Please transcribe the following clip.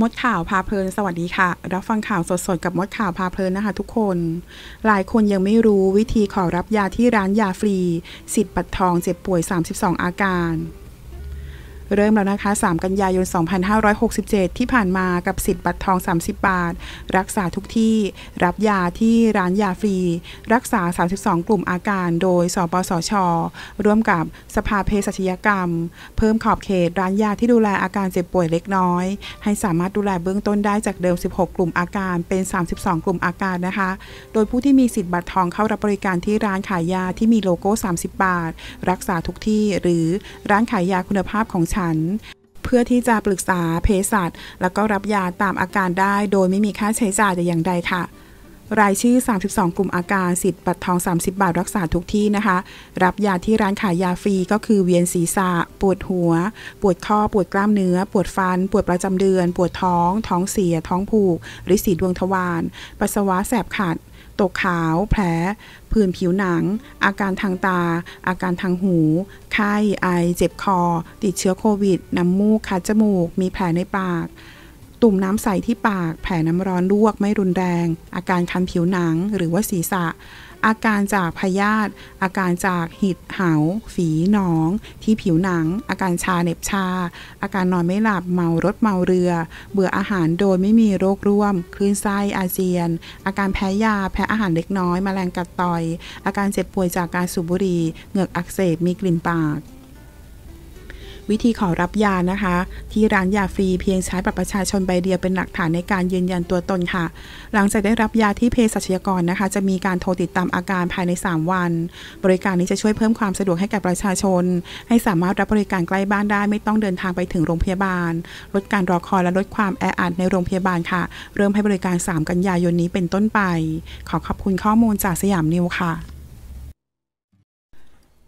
มดข่าวพาเพลินสวัสดีค่ะ รับฟังข่าวสดๆ กับมดข่าวพาเพลินนะคะทุกคน หลายคนยังไม่รู้วิธีขอรับยาที่ร้านยาฟรี สิทธิ์บัตรทองเจ็บป่วย 32 อาการเริ่มแล้วนะคะ 3 กันยายน 2567 ที่ผ่านมากับสิทธิ์บัตรทอง 30 บาท รักษาทุกที่ รับยาที่ร้านยาฟรี รักษา 32 กลุ่มอาการ โดย สปสช ร่วมกับสภาเภสัชยกรรม เพิ่มขอบเขตร้านยาที่ดูแลอาการเจ็บป่วยเล็กน้อย ให้สามารถดูแลเบื้องต้นได้จากเดิม 16 กลุ่มอาการเป็น 32 กลุ่มอาการนะคะ โดยผู้ที่มีสิทธิ์บัตรทองเข้ารับบริการที่ร้านขายยาที่มีโลโก้ 30 บาท รักษาทุกที่ หรือร้านขายยาคุณภาพของฉันเพื่อที่จะปรึกษาเภสัชแล้วก็รับยาตามอาการได้โดยไม่มีค่าใช้จ่ายแต่อย่างใดค่ะรายชื่อ 32 กลุ่มอาการ สิทธิ์ บัตรทอง 30 บาทรักษาทุกที่นะคะ รับยาที่ร้านขายยาฟรีก็คือ เวียนศีรษะ ปวดหัว ปวดข้อปวดกล้ามเนื้อ ปวดฟัน ปวดประจำเดือน ปวดท้อง ท้องเสีย ท้องผูก หรือสีดวงทวาร ปัสสาวะแสบขัด ตกขาว แผล ผื่นผิวหนัง อาการทางตา อาการทางหู ไข้ไอเจ็บคอ ติดเชื้อโควิด น้ำมูกคัดจมูก มีแผลในปากุ่มน้ำใสที่ปาก แผลน้ำร้อนลวกไม่รุนแรง อาการคันผิวหนังหรือว่าศีรษะอาการจากพยาธิ อาการจากหิดเหาฝีหนอง ที่ผิวหนัง อาการชาเหน็บชา อาการนอนไม่หลับเมารถเมาเรือ เบื่ออาหารโดยไม่มีโรคร่วม คลื่นไส้อาเจียน อาการแพ้ยาแพ้อาหารเล็กน้อยมแมลงกัดต่อย อาการเจ็บป่วยจากการสูบบุหรี่ เหงือกอักเสบมีกลิ่นปากวิธีขอรับยานะคะ ที่ร้านยาฟรีเพียงใช้บัตรประชาชนใบเดียวเป็นหลักฐานในการยืนยันตัวตนค่ะ หลังจากได้รับยาที่เภสัชยกรนะคะ จะมีการโทรติดตามอาการภายใน 3 วัน บริการนี้จะช่วยเพิ่มความสะดวกให้แก่ประชาชน ให้สามารถรับบริการใกล้บ้านได้ไม่ต้องเดินทางไปถึงโรงพยาบาล ลดการรอคอยและลดความแออัดในโรงพยาบาลค่ะ เริ่มให้บริการ 3 กันยายนนี้เป็นต้นไป ขอขอบคุณข้อมูลจากสยามนิวค่ะ